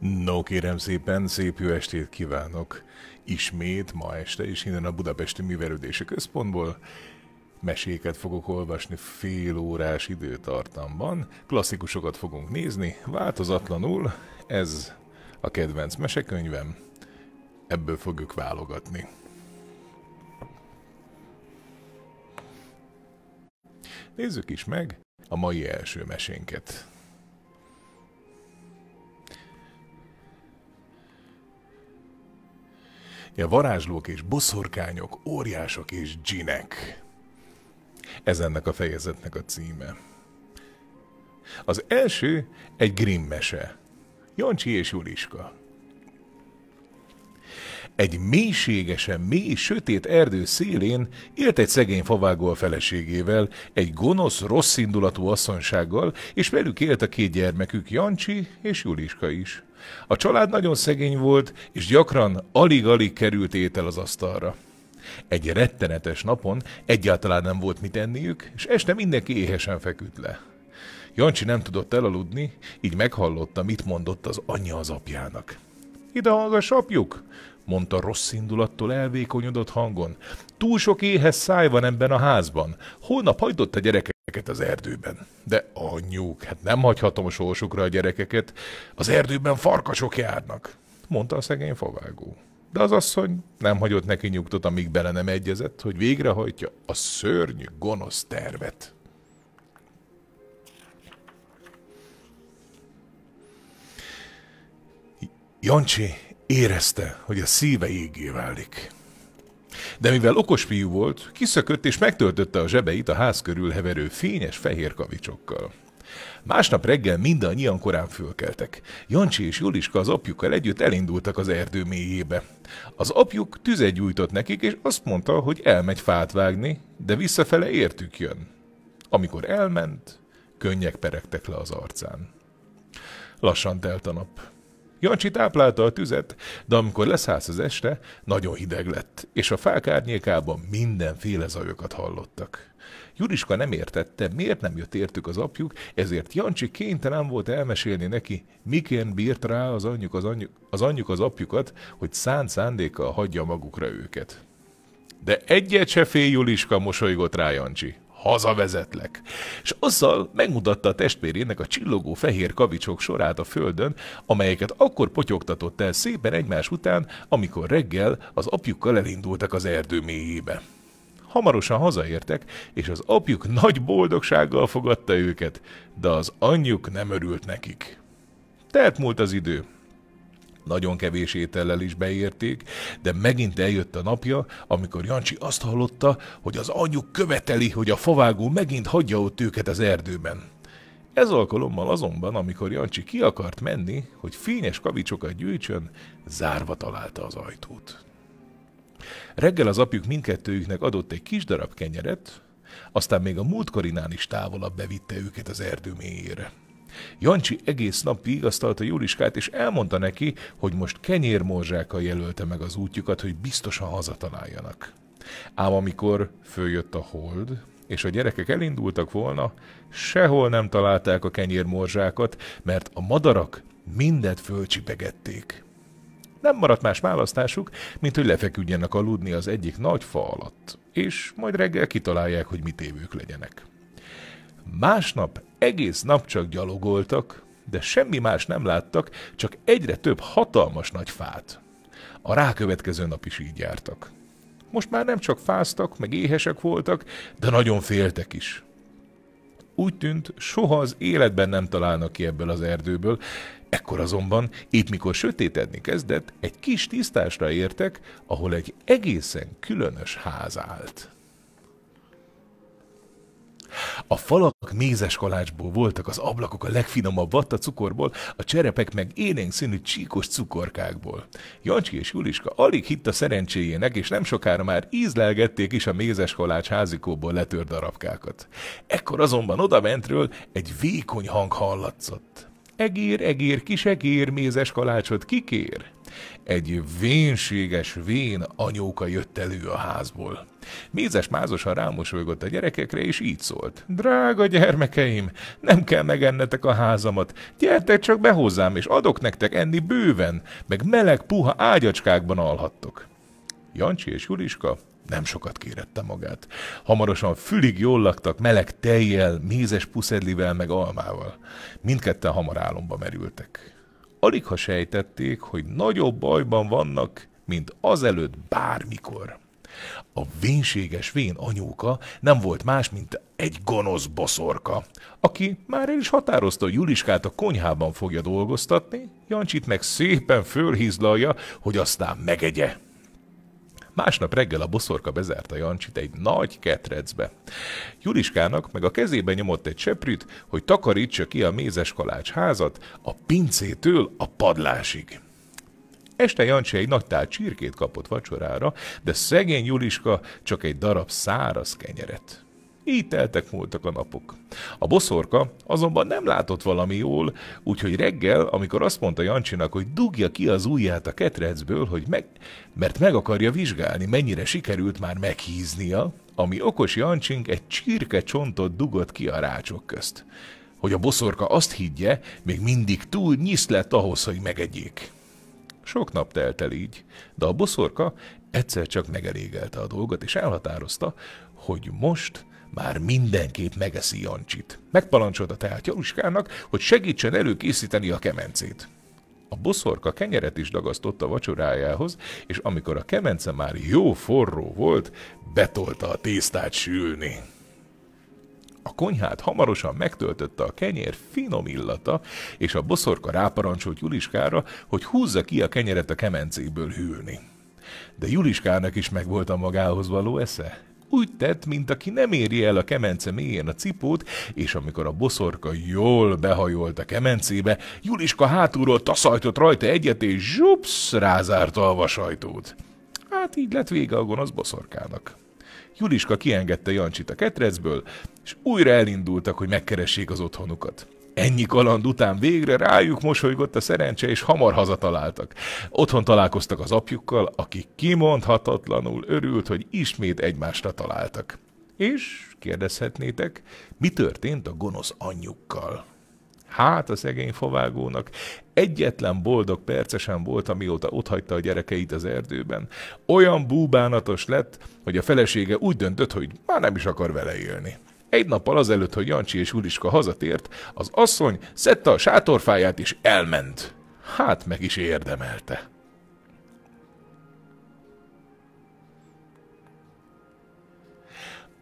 No kérem szépen, szép jó estét kívánok! Ismét ma este is innen a Budapesti Művelődési Központból meséket fogok olvasni fél órás időtartamban, klasszikusokat fogunk nézni, változatlanul ez a kedvenc mesekönyvem, ebből fogjuk válogatni. Nézzük is meg a mai első mesénket. ja, varázslók és boszorkányok, óriások és dzsinek. Ez ennek a fejezetnek a címe. Az első egy Grimm mese. Jancsi és Juliska. Egy mélységesen mély, sötét erdő szélén élt egy szegény favágó a feleségével, egy gonosz, rosszindulatú asszonsággal, és velük élt a két gyermekük, Jancsi és Juliska is. A család nagyon szegény volt, és gyakran alig-alig került étel az asztalra. Egy rettenetes napon egyáltalán nem volt mit enniük, és este mindenki éhesen feküdt le. Jancsi nem tudott elaludni, így meghallotta, mit mondott az anyja az apjának. Ide hallgass, apjuk! mondta rossz indulattól elvékonyodott hangon. Túl sok éhes száj van ebben a házban. Holnap hagyd a gyerekeket az erdőben. De anyjuk, hát nem hagyhatom a sorsukra a gyerekeket. Az erdőben farkasok járnak, mondta a szegény favágó. De az asszony nem hagyott neki nyugtot, amíg bele nem egyezett, hogy végrehajtja a szörnyű gonosz tervet. Jancsi, Érezte, hogy a szíve égé válik. De mivel okos fiú volt, kiszökött és megtöltötte a zsebeit a ház körül heverő fényes fehér kavicsokkal. Másnap reggel mindannyian korán fölkeltek. Jancsi és Juliska az apjukkal együtt elindultak az erdő mélyébe. Az apjuk tüzet gyújtott nekik, és azt mondta, hogy elmegy fát vágni, de visszafele értük jön. Amikor elment, könnyek peregtek le az arcán. Lassan telt a nap. Jancsi táplálta a tüzet, de amikor leszállsz az este, nagyon hideg lett, és a fák árnyékában mindenféle zajokat hallottak. Juriska nem értette, miért nem jött értük az apjuk, ezért Jancsi kénytelen volt elmesélni neki, miként bírt rá az anyjuk az, anyjuk, az, anyjuk az apjukat, hogy szánt szándékkal hagyja magukra őket. De egyet se fél Juliska, mosolygott rá Jancsi hazavezetlek. És azzal megmutatta a testvérének a csillogó fehér kavicsok sorát a földön, amelyeket akkor potyogtatott el szépen egymás után, amikor reggel az apjukkal elindultak az erdő mélyébe. Hamarosan hazaértek, és az apjuk nagy boldogsággal fogadta őket, de az anyjuk nem örült nekik. Telt múlt az idő, nagyon kevés étellel is beérték, de megint eljött a napja, amikor Jancsi azt hallotta, hogy az anyjuk követeli, hogy a favágó megint hagyja ott őket az erdőben. Ez alkalommal azonban, amikor Jancsi ki akart menni, hogy fényes kavicsokat gyűjtsön, zárva találta az ajtót. Reggel az apjuk mindkettőjüknek adott egy kis darab kenyeret, aztán még a múltkorinán is távolabb bevitte őket az erdő mélyére. Jancsi egész nap vigasztalta Juliskát, és elmondta neki, hogy most kenyérmorzsákkal jelölte meg az útjukat, hogy biztosan hazataláljanak. Ám amikor följött a hold, és a gyerekek elindultak volna, sehol nem találták a kenyérmorzsákat, mert a madarak mindet fölcsipegették. Nem maradt más választásuk, mint hogy lefeküdjenek aludni az egyik nagy fa alatt, és majd reggel kitalálják, hogy mit évők legyenek. Másnap egész nap csak gyalogoltak, de semmi más nem láttak, csak egyre több hatalmas nagy fát. A rákövetkező nap is így jártak. Most már nem csak fáztak, meg éhesek voltak, de nagyon féltek is. Úgy tűnt, soha az életben nem találnak ki ebből az erdőből, ekkor azonban, épp mikor sötétedni kezdett, egy kis tisztásra értek, ahol egy egészen különös ház állt. A falak mézes kalácsból voltak, az ablakok a legfinomabb vatta cukorból, a cserepek meg élénk színű csíkos cukorkákból. Jancsi és Juliska alig hitt a szerencséjének, és nem sokára már ízlelgették is a mézes kalács házikóból letör darabkákat. Ekkor azonban odabentről egy vékony hang hallatszott. Egér, egér, kis egér, mézes kalácsot kikér? Egy vénséges vén anyóka jött elő a házból. Mézes mázosan rámosolygott a gyerekekre, és így szólt. Drága gyermekeim, nem kell megennetek a házamat. Gyertek csak be hozzám, és adok nektek enni bőven, meg meleg, puha ágyacskákban alhattok. Jancsi és Juliska nem sokat kérette magát. Hamarosan fülig jól laktak meleg tejjel, mézes puszedlivel meg almával. Mindketten hamar álomba merültek alig ha sejtették, hogy nagyobb bajban vannak, mint azelőtt bármikor. A vénséges vén anyóka nem volt más, mint egy gonosz boszorka, aki már el is határozta, hogy Juliskát a konyhában fogja dolgoztatni, Jancsit meg szépen fölhízlalja, hogy aztán megegye. Másnap reggel a boszorka bezárta Jancsit egy nagy ketrecbe. Juliskának meg a kezébe nyomott egy seprűt, hogy takarítsa ki a mézes kalács házat a pincétől a padlásig. Este Jancsi egy nagy tál csirkét kapott vacsorára, de szegény Juliska csak egy darab száraz kenyeret. Így teltek múltak a napok. A boszorka azonban nem látott valami jól, úgyhogy reggel, amikor azt mondta Jancsinak, hogy dugja ki az ujját a ketrecből, hogy meg, mert meg akarja vizsgálni, mennyire sikerült már meghíznia, ami okos Jancsink egy csirke csontot dugott ki a rácsok közt. Hogy a boszorka azt higgye, még mindig túl nyisz lett ahhoz, hogy megegyék. Sok nap telt el így, de a boszorka egyszer csak megelégelte a dolgot, és elhatározta, hogy most már mindenképp megeszi Jancsit. Megpalancsolta tehát Jaruskának, hogy segítsen előkészíteni a kemencét. A boszorka kenyeret is dagasztotta vacsorájához, és amikor a kemence már jó forró volt, betolta a tésztát sülni. A konyhát hamarosan megtöltötte a kenyér finom illata, és a boszorka ráparancsolt Juliskára, hogy húzza ki a kenyeret a kemencéből hűlni. De Juliskának is megvolt a magához való esze. Úgy tett, mint aki nem éri el a kemence mélyén a cipót, és amikor a boszorka jól behajolt a kemencébe, Juliska hátulról taszajtott rajta egyet, és zsupsz, rázárta a vasajtót. Hát így lett vége a gonosz boszorkának. Juliska kiengedte Jancsit a ketrecből, és újra elindultak, hogy megkeressék az otthonukat. Ennyi kaland után végre rájuk mosolygott a szerencse, és hamar hazataláltak. Otthon találkoztak az apjukkal, aki kimondhatatlanul örült, hogy ismét egymásra találtak. És kérdezhetnétek, mi történt a gonosz anyjukkal? Hát a szegény favágónak egyetlen boldog perce sem volt, amióta otthagyta a gyerekeit az erdőben. Olyan búbánatos lett, hogy a felesége úgy döntött, hogy már nem is akar vele élni. Egy nappal azelőtt, hogy Jancsi és Juliska hazatért, az asszony szedte a sátorfáját és elment. Hát meg is érdemelte.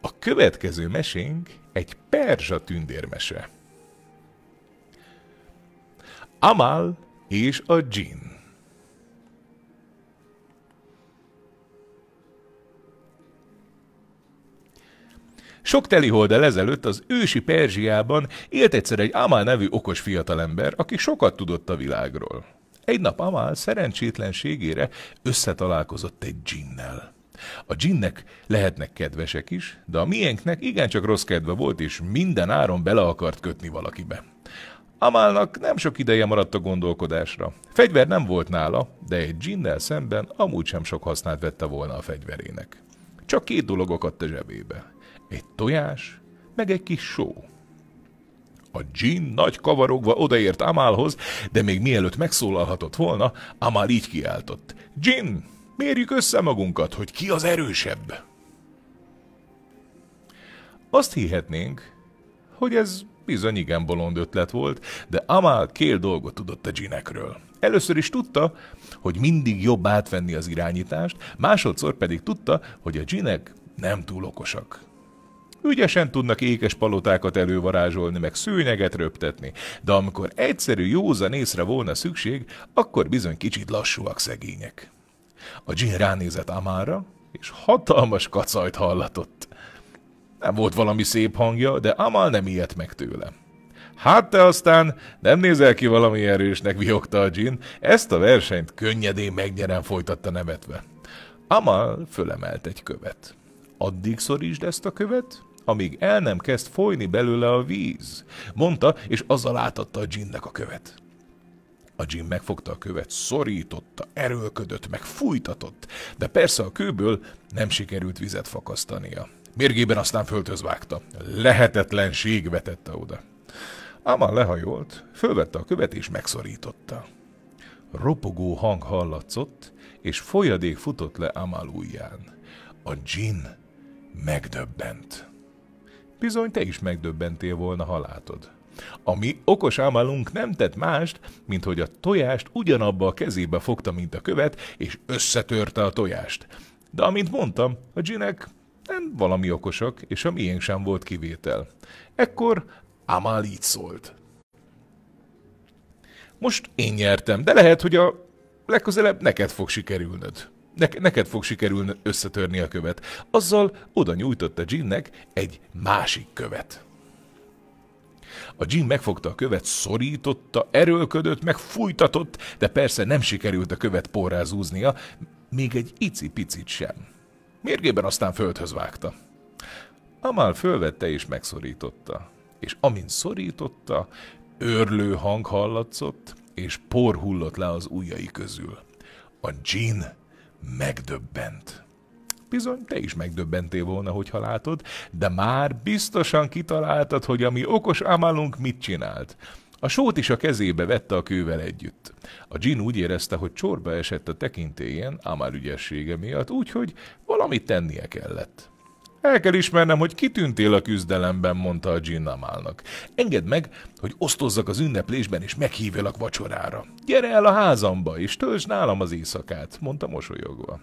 A következő mesénk egy perzsa tündérmese. Amal és a dzsinn. Sok teliholddal ezelőtt az ősi Perzsiában élt egyszer egy Amal nevű okos fiatalember, aki sokat tudott a világról. Egy nap Amal szerencsétlenségére összetalálkozott egy dzsinnel. A dzsinnek lehetnek kedvesek is, de a miénknek igencsak rossz kedve volt, és minden áron bele akart kötni valakibe. Amálnak nem sok ideje maradt a gondolkodásra. Fegyver nem volt nála, de egy dzsinnel szemben amúgy sem sok hasznát vette volna a fegyverének. Csak két dolog akadt a zsebébe egy tojás, meg egy kis só. A gin nagy kavarogva odaért Amálhoz, de még mielőtt megszólalhatott volna, Amál így kiáltott. Gin, mérjük össze magunkat, hogy ki az erősebb. Azt hihetnénk, hogy ez bizony igen bolond ötlet volt, de Amal kél dolgot tudott a ginekről. Először is tudta, hogy mindig jobb átvenni az irányítást, másodszor pedig tudta, hogy a ginek nem túl okosak ügyesen tudnak ékes palotákat elővarázsolni, meg szőnyeget röptetni, de amikor egyszerű józan észre volna szükség, akkor bizony kicsit lassúak szegények. A dzsin ránézett Amára, és hatalmas kacajt hallatott. Nem volt valami szép hangja, de Amal nem ijedt meg tőle. Hát te aztán nem nézel ki valami erősnek, vihogta a dzsin, ezt a versenyt könnyedén megnyerem folytatta nevetve. Amal fölemelt egy követ. Addig szorítsd ezt a követ, amíg el nem kezd folyni belőle a víz, mondta, és azzal átadta a dzsinnek a követ. A dzsin megfogta a követ, szorította, erőlködött, meg fújtatott, de persze a kőből nem sikerült vizet fakasztania. Mérgében aztán föltöz vágta. Lehetetlenség vetette oda. Amal lehajolt, fölvette a követ és megszorította. Ropogó hang hallatszott, és folyadék futott le Amal ujján. A dzsin megdöbbent. Bizony, te is megdöbbentél volna, ha látod. A mi okos ámalunk nem tett mást, mint hogy a tojást ugyanabba a kezébe fogta, mint a követ, és összetörte a tojást. De amint mondtam, a dzsinek nem valami okosak, és a miénk sem volt kivétel. Ekkor Amal így szólt. Most én nyertem, de lehet, hogy a legközelebb neked fog sikerülnöd ne- neked fog sikerülni összetörni a követ. Azzal oda nyújtotta Jinnek egy másik követ. A Jim megfogta a követ, szorította, erőlködött, meg fújtatott, de persze nem sikerült a követ porrázúznia, még egy icipicit sem. Mérgében aztán földhöz vágta. Amál fölvette és megszorította. És amint szorította, őrlő hang hallatszott, és por hullott le az ujjai közül. A Jean megdöbbent. Bizony, te is megdöbbentél volna, hogyha látod, de már biztosan kitaláltad, hogy ami okos amalunk mit csinált. A sót is a kezébe vette a kővel együtt. A dzsin úgy érezte, hogy csorba esett a tekintélyen Amár ügyessége miatt, úgyhogy valamit tennie kellett. El kell ismernem, hogy kitűntél a küzdelemben, mondta a Ginnamálnak. Engedd meg, hogy osztozzak az ünneplésben, és meghívjalak vacsorára. Gyere el a házamba, és töltsd nálam az éjszakát, mondta mosolyogva.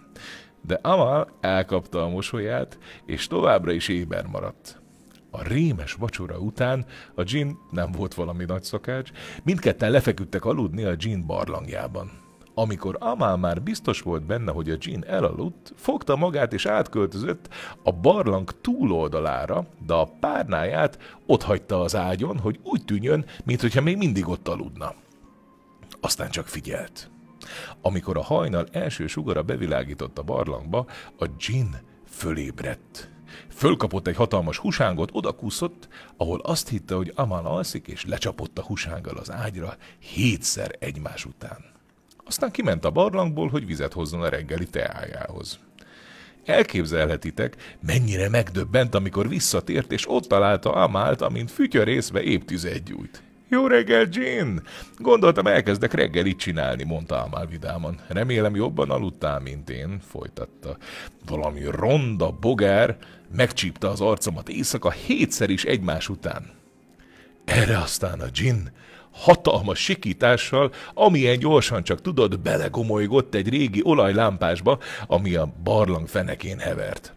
De Amal elkapta a mosolyát, és továbbra is éber maradt. A rémes vacsora után a Gin nem volt valami nagy szakács, mindketten lefeküdtek aludni a Gin barlangjában. Amikor Amal már biztos volt benne, hogy a Jean elaludt, fogta magát és átköltözött a barlang túloldalára, de a párnáját ott hagyta az ágyon, hogy úgy tűnjön, mintha még mindig ott aludna. Aztán csak figyelt. Amikor a hajnal első sugara bevilágított a barlangba, a Jean fölébredt. Fölkapott egy hatalmas husángot, odakúszott, ahol azt hitte, hogy Amal alszik, és lecsapott a husánggal az ágyra hétszer egymás után. Aztán kiment a barlangból, hogy vizet hozzon a reggeli teájához. Elképzelhetitek, mennyire megdöbbent, amikor visszatért, és ott találta Amált, amint fütyörészve épp tüzet gyújt. Jó reggel, Jean! Gondoltam, elkezdek reggelit csinálni, mondta Amál vidáman. Remélem jobban aludtál, mint én, folytatta. Valami ronda bogár megcsípte az arcomat éjszaka hétszer is egymás után. Erre aztán a Jean hatalmas sikítással, amilyen gyorsan csak tudod, belegomolygott egy régi olajlámpásba, ami a barlang fenekén hevert.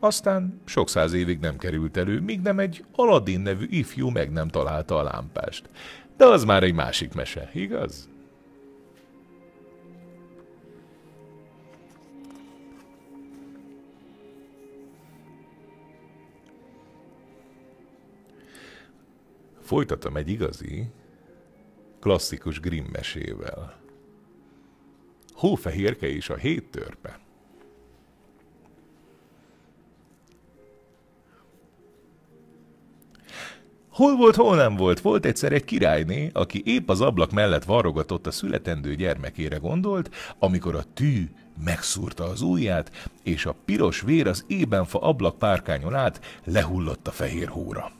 Aztán sok száz évig nem került elő, míg nem egy Aladdin nevű ifjú meg nem találta a lámpást. De az már egy másik mese, igaz? Folytatom egy igazi, klasszikus Grimm mesével. Hófehérke és a hét törpe. Hol volt, hol nem volt, volt egyszer egy királyné, aki épp az ablak mellett varrogatott a születendő gyermekére gondolt, amikor a tű megszúrta az ujját, és a piros vér az ébenfa ablak párkányon át lehullott a fehér hóra.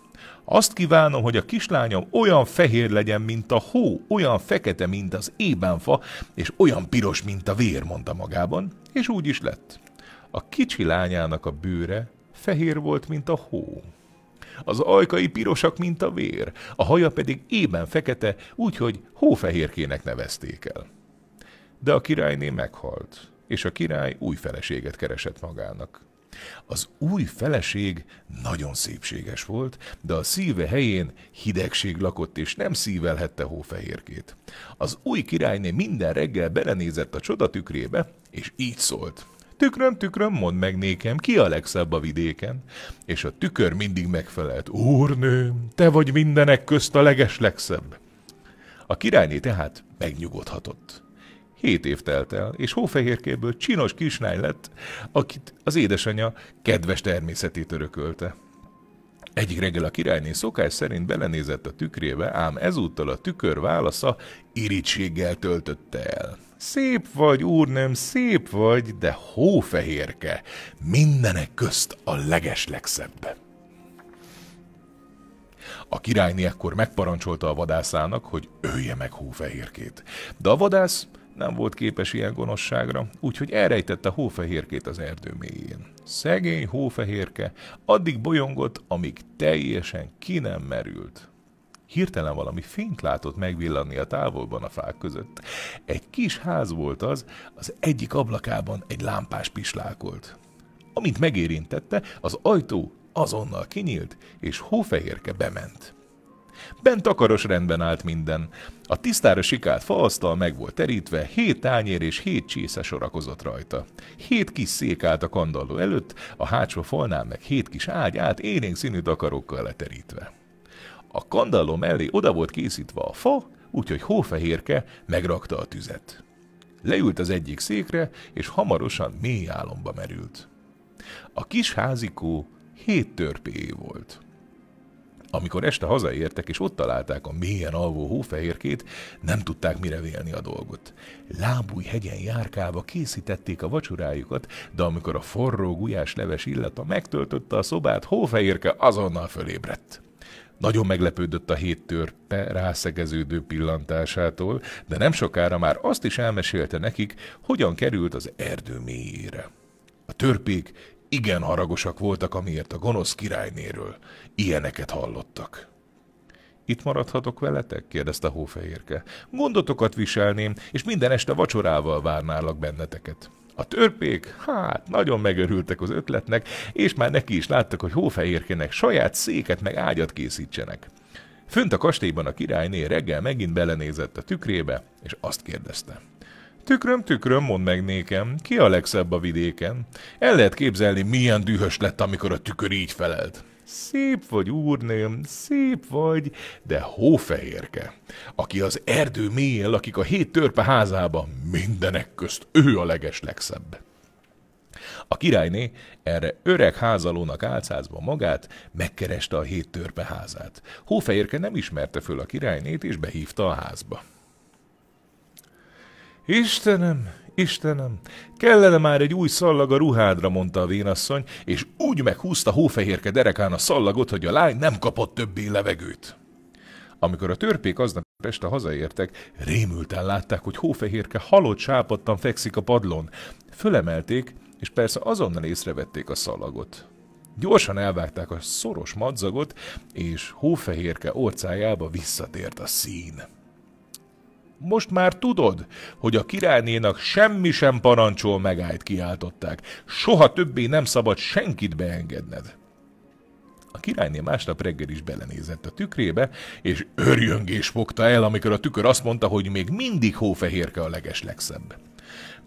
Azt kívánom, hogy a kislányom olyan fehér legyen, mint a hó, olyan fekete, mint az ébenfa, és olyan piros, mint a vér, mondta magában, és úgy is lett. A kicsi lányának a bőre fehér volt, mint a hó. Az ajkai pirosak, mint a vér, a haja pedig ében fekete, úgyhogy hófehérkének nevezték el. De a királyné meghalt, és a király új feleséget keresett magának. Az új feleség nagyon szépséges volt, de a szíve helyén hidegség lakott, és nem szívelhette hófehérkét. Az új királyné minden reggel belenézett a csoda tükrébe és így szólt. Tükröm, tükröm, mondd meg nékem, ki a legszebb a vidéken? És a tükör mindig megfelelt. Úrnőm, te vagy mindenek közt a leges legszebb. A királyné tehát megnyugodhatott. Hét év telt el, és hófehérkéből csinos kislány lett, akit az édesanyja kedves természetét örökölte. Egyik reggel a királyné szokás szerint belenézett a tükrébe, ám ezúttal a tükör válasza irítséggel töltötte el. Szép vagy, nem szép vagy, de hófehérke, mindenek közt a legszebb. A királyné ekkor megparancsolta a vadászának, hogy ölje meg hófehérkét. De a vadász nem volt képes ilyen gonoszságra, úgyhogy elrejtette hófehérkét az erdő mélyén. Szegény hófehérke addig bolyongott, amíg teljesen ki nem merült. Hirtelen valami fényt látott megvillanni a távolban a fák között. Egy kis ház volt az, az egyik ablakában egy lámpás pislákolt. Amint megérintette, az ajtó azonnal kinyílt, és hófehérke bement. Bent takaros rendben állt minden. A tisztára sikált faasztal meg volt terítve, hét tányér és hét csésze sorakozott rajta. Hét kis szék állt a kandalló előtt, a hátsó falnál meg hét kis ágy állt élénk színű takarókkal leterítve. A kandalló mellé oda volt készítve a fa, úgyhogy hófehérke megrakta a tüzet. Leült az egyik székre, és hamarosan mély álomba merült. A kis házikó hét törpéjé volt. Amikor este hazaértek és ott találták a mélyen alvó hófehérkét, nem tudták mire vélni a dolgot. Lábúj hegyen járkálva készítették a vacsorájukat, de amikor a forró gulyás leves illata megtöltötte a szobát, hófehérke azonnal fölébredt. Nagyon meglepődött a hét törpe rászegeződő pillantásától, de nem sokára már azt is elmesélte nekik, hogyan került az erdő mélyére. A törpék igen haragosak voltak, amiért a gonosz királynéről ilyeneket hallottak. Itt maradhatok veletek? kérdezte hófehérke. Gondotokat viselném, és minden este vacsorával várnálak benneteket. A törpék, hát, nagyon megörültek az ötletnek, és már neki is láttak, hogy hófehérkének saját széket meg ágyat készítsenek. Fönt a kastélyban a királyné reggel megint belenézett a tükrébe, és azt kérdezte. Tükröm, tükröm, mondd meg nékem, ki a legszebb a vidéken? El lehet képzelni, milyen dühös lett, amikor a tükör így felelt. Szép vagy, úrnőm, szép vagy, de hófehérke, aki az erdő mélyén lakik a hét törpe házába, mindenek közt ő a leges legszebb. A királyné erre öreg házalónak álcázva magát megkereste a hét törpe házát. Hófehérke nem ismerte föl a királynét, és behívta a házba. Istenem, Istenem, kellene már egy új szallag a ruhádra, mondta a vénasszony, és úgy meghúzta hófehérke derekán a szallagot, hogy a lány nem kapott többé levegőt. Amikor a törpék aznap este hazaértek, rémülten látták, hogy hófehérke halott sápadtan fekszik a padlón. Fölemelték, és persze azonnal észrevették a szalagot. Gyorsan elvágták a szoros madzagot, és hófehérke orcájába visszatért a szín. Most már tudod, hogy a királynénak semmi sem parancsol megállt, kiáltották. Soha többé nem szabad senkit beengedned. A királyné másnap reggel is belenézett a tükrébe, és örjöngés fogta el, amikor a tükör azt mondta, hogy még mindig hófehérke a leges legszebb.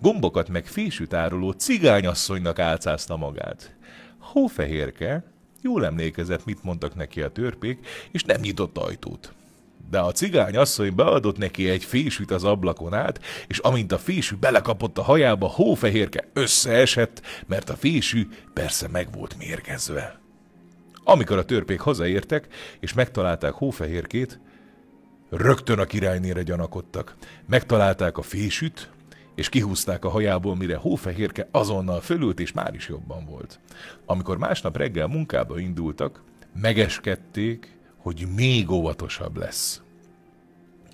Gombokat meg fésűt áruló cigányasszonynak álcázta magát. Hófehérke jól emlékezett, mit mondtak neki a törpék, és nem nyitott ajtót de a cigány asszony beadott neki egy fésűt az ablakon át, és amint a fésű belekapott a hajába, hófehérke összeesett, mert a fésű persze meg volt mérgezve. Amikor a törpék hazaértek, és megtalálták hófehérkét, rögtön a királynére gyanakodtak. Megtalálták a fésűt, és kihúzták a hajából, mire hófehérke azonnal fölült, és már is jobban volt. Amikor másnap reggel munkába indultak, megeskedték, hogy még óvatosabb lesz.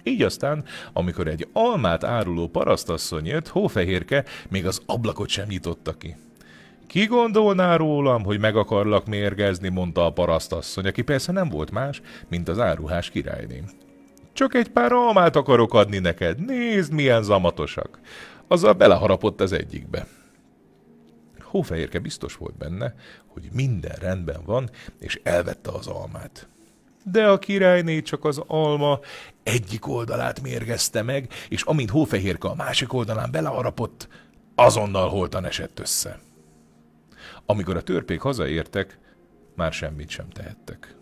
Így aztán, amikor egy almát áruló parasztasszony jött, hófehérke még az ablakot sem nyitotta ki. Ki gondolná rólam, hogy meg akarlak mérgezni, mondta a parasztasszony, aki persze nem volt más, mint az áruhás királyné. Csak egy pár almát akarok adni neked, nézd milyen zamatosak. Azzal beleharapott az egyikbe. Hófehérke biztos volt benne, hogy minden rendben van, és elvette az almát de a királyné csak az alma egyik oldalát mérgezte meg, és amint hófehérka a másik oldalán belearapott, azonnal holtan esett össze. Amikor a törpék hazaértek, már semmit sem tehettek.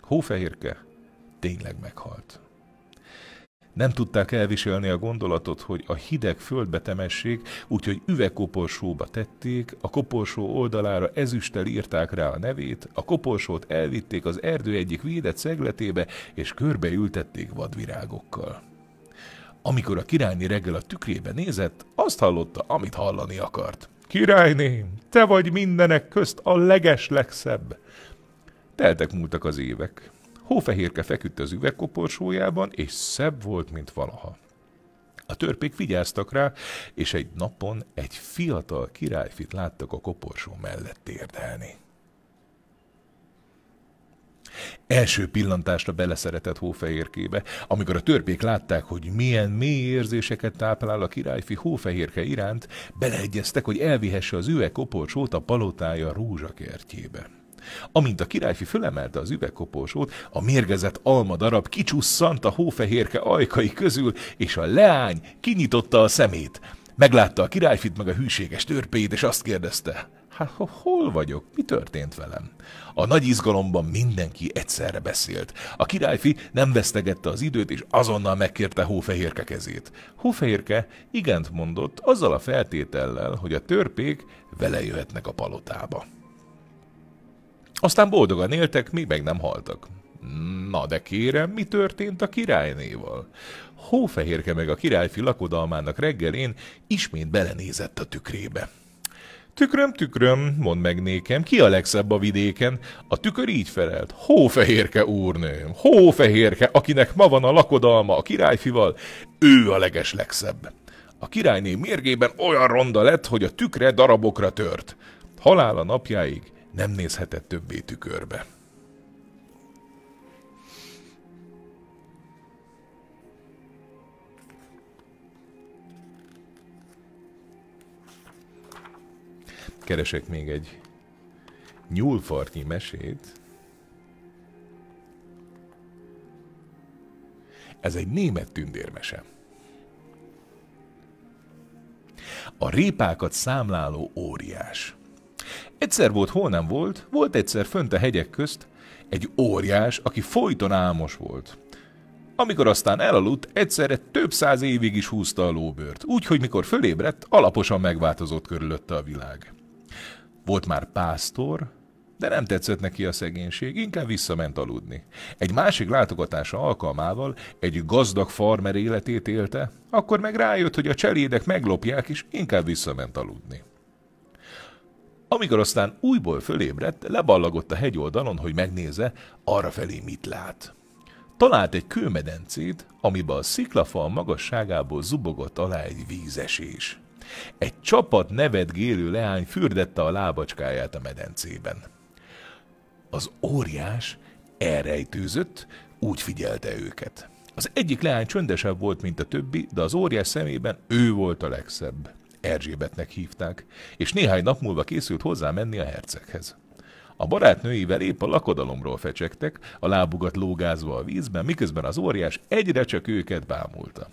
Hófehérke tényleg meghalt. Nem tudták elviselni a gondolatot, hogy a hideg földbe temessék, úgyhogy üvegkoporsóba tették, a koporsó oldalára ezüsttel írták rá a nevét, a koporsót elvitték az erdő egyik védett szegletébe, és körbeültették vadvirágokkal. Amikor a királyné reggel a tükrébe nézett, azt hallotta, amit hallani akart. Királyné, te vagy mindenek közt a leges legszebb. Teltek múltak az évek. Hófehérke feküdt az üvegkoporsójában, és szebb volt, mint valaha. A törpék vigyáztak rá, és egy napon egy fiatal királyfit láttak a koporsó mellett érdelni. Első pillantásra beleszeretett hófehérkébe, amikor a törpék látták, hogy milyen mély érzéseket táplál a királyfi hófehérke iránt, beleegyeztek, hogy elvihesse az üvegkoporsót a palotája rúzsakertjébe. Amint a királyfi fölemelte az üvegkopósót, a mérgezett almadarab kicsusszant a hófehérke ajkai közül, és a leány kinyitotta a szemét. Meglátta a királyfit meg a hűséges törpét, és azt kérdezte, hát hol vagyok, mi történt velem? A nagy izgalomban mindenki egyszerre beszélt. A királyfi nem vesztegette az időt, és azonnal megkérte Hófehérke kezét. Hófehérke igent mondott azzal a feltétellel, hogy a törpék vele jöhetnek a palotába. Aztán boldogan éltek, míg meg nem haltak. Na de kérem, mi történt a királynéval? Hófehérke meg a királyfi lakodalmának reggelén ismét belenézett a tükrébe. Tükröm, tükröm, mondd meg nékem, ki a legszebb a vidéken? A tükör így felelt, hófehérke úrnőm, hófehérke, akinek ma van a lakodalma a királyfival, ő a leges legszebb. A királyné mérgében olyan ronda lett, hogy a tükre darabokra tört. Halála napjáig nem nézhetett többé tükörbe. Keresek még egy nyúlfartnyi mesét. Ez egy német tündérmese. A répákat számláló óriás – Egyszer volt, hol nem volt, volt egyszer fönt a hegyek közt egy óriás, aki folyton álmos volt. Amikor aztán elaludt, egyszerre több száz évig is húzta a lóbőrt, úgyhogy mikor fölébredt, alaposan megváltozott körülötte a világ. Volt már pásztor, de nem tetszett neki a szegénység, inkább visszament aludni. Egy másik látogatása alkalmával egy gazdag farmer életét élte, akkor meg rájött, hogy a cselédek meglopják, és inkább visszament aludni. Amikor aztán újból fölébredt, leballagott a hegyoldalon, hogy megnézze, arrafelé mit lát. Talált egy kőmedencét, amiben a sziklafal magasságából zubogott alá egy vízesés. Egy csapat nevetgélő leány fürdette a lábacskáját a medencében. Az óriás elrejtőzött, úgy figyelte őket. Az egyik leány csöndesebb volt, mint a többi, de az óriás szemében ő volt a legszebb. Erzsébetnek hívták, és néhány nap múlva készült hozzá menni a herceghez. A barátnőivel épp a lakodalomról fecsegtek, a lábukat lógázva a vízben, miközben az óriás egyre csak őket bámulta.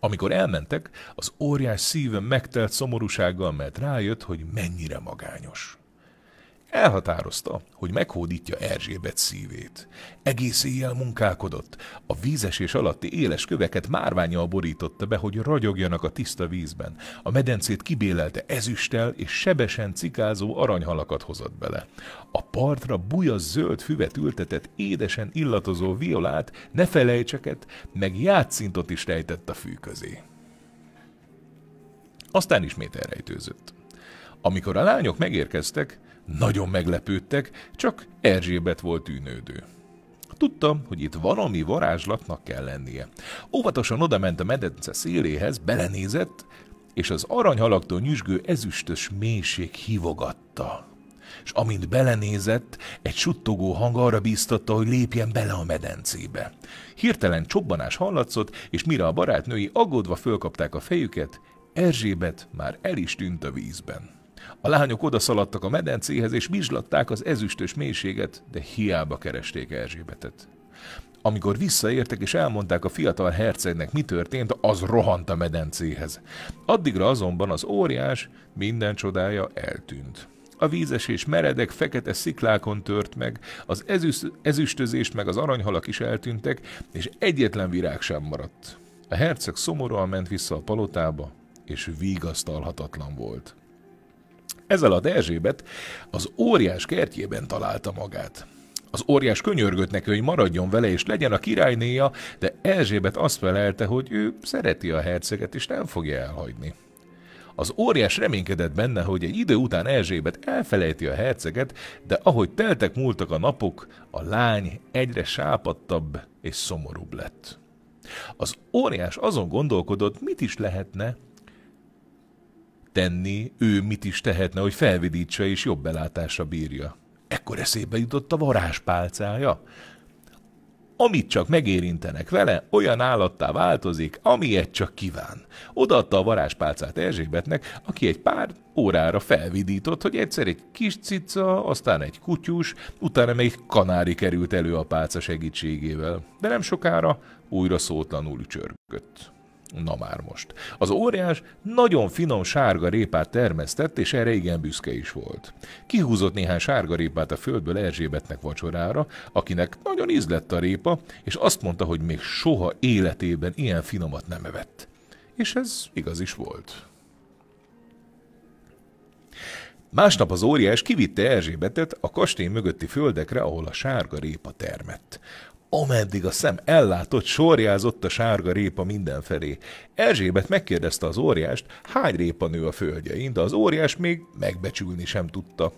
Amikor elmentek, az óriás szíve megtelt szomorúsággal, mert rájött, hogy mennyire magányos. Elhatározta, hogy meghódítja Erzsébet szívét. Egész éjjel munkálkodott, a vízesés alatti éles köveket márványjal borította be, hogy ragyogjanak a tiszta vízben. A medencét kibélelte ezüsttel, és sebesen cikázó aranyhalakat hozott bele. A partra buja zöld füvet ültetett, édesen illatozó violát, ne felejtseket, meg játszintot is rejtett a fű közé. Aztán ismét elrejtőzött. Amikor a lányok megérkeztek, nagyon meglepődtek, csak Erzsébet volt tűnődő. Tudtam, hogy itt valami varázslatnak kell lennie. Óvatosan odament a medence széléhez, belenézett, és az aranyhalaktól nyüzsgő ezüstös mélység hívogatta. És amint belenézett, egy suttogó hang arra bíztatta, hogy lépjen bele a medencébe. Hirtelen csobbanás hallatszott, és mire a barátnői aggódva fölkapták a fejüket, Erzsébet már el is tűnt a vízben. A lányok odaszaladtak a medencéhez, és vizslatták az ezüstös mélységet, de hiába keresték Erzsébetet. Amikor visszaértek és elmondták a fiatal hercegnek, mi történt, az rohant a medencéhez. Addigra azonban az óriás minden csodája eltűnt. A vízesés meredek, fekete sziklákon tört meg, az ezüst, ezüstözés meg az aranyhalak is eltűntek, és egyetlen virág sem maradt. A herceg szomorúan ment vissza a palotába, és vigasztalhatatlan volt. Ez alatt Erzsébet az óriás kertjében találta magát. Az óriás könyörgött neki, hogy maradjon vele és legyen a királynéja, de Erzsébet azt felelte, hogy ő szereti a herceget és nem fogja elhagyni. Az óriás reménykedett benne, hogy egy idő után Erzsébet elfelejti a herceget, de ahogy teltek múltak a napok, a lány egyre sápadtabb és szomorúbb lett. Az óriás azon gondolkodott, mit is lehetne, tenni, ő mit is tehetne, hogy felvidítsa és jobb belátásra bírja. Ekkor eszébe jutott a varázspálcája. Amit csak megérintenek vele, olyan állattá változik, amilyet csak kíván. Odaadta a varázspálcát Erzsébetnek, aki egy pár órára felvidított, hogy egyszer egy kis cica, aztán egy kutyus, utána még kanári került elő a pálca segítségével, de nem sokára újra szótlanul csörgött. Na már most. Az óriás nagyon finom sárga répát termesztett, és erre igen büszke is volt. Kihúzott néhány sárga répát a földből Erzsébetnek vacsorára, akinek nagyon ízlett a répa, és azt mondta, hogy még soha életében ilyen finomat nem evett. És ez igaz is volt. Másnap az óriás kivitte Erzsébetet a kastély mögötti földekre, ahol a sárga répa termett ameddig a szem ellátott, sorjázott a sárga répa mindenfelé. Erzsébet megkérdezte az óriást, hány répa nő a földjein, de az óriás még megbecsülni sem tudta.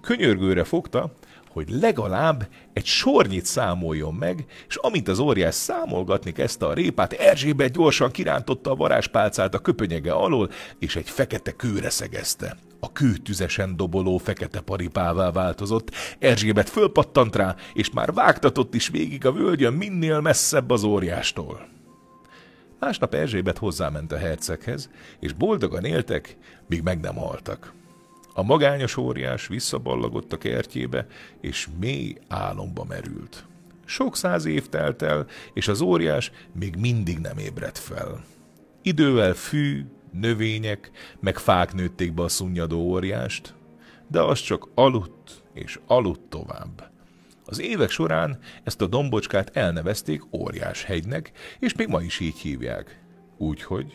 Könyörgőre fogta, hogy legalább egy sornyit számoljon meg, és amint az óriás számolgatni kezdte a répát, Erzsébet gyorsan kirántotta a varázspálcát a köpönyege alól, és egy fekete kőre szegezte. A kő tüzesen doboló fekete paripává változott, Erzsébet fölpattant rá, és már vágtatott is végig a völgyön minél messzebb az óriástól. Másnap Erzsébet hozzáment a herceghez, és boldogan éltek, míg meg nem haltak. A magányos óriás visszaballagott a kertjébe, és mély álomba merült. Sok száz év telt el, és az óriás még mindig nem ébredt fel. Idővel fű, növények, meg fák nőtték be a szunnyadó óriást, de az csak aludt és aludt tovább. Az évek során ezt a dombocskát elnevezték Óriáshegynek, és még ma is így hívják. Úgyhogy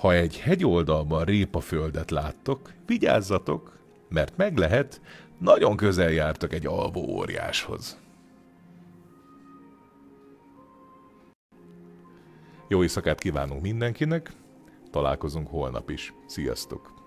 ha egy hegyoldalban répaföldet láttok, vigyázzatok, mert meg lehet, nagyon közel jártak egy alvó óriáshoz. Jó éjszakát kívánunk mindenkinek, találkozunk holnap is. Sziasztok!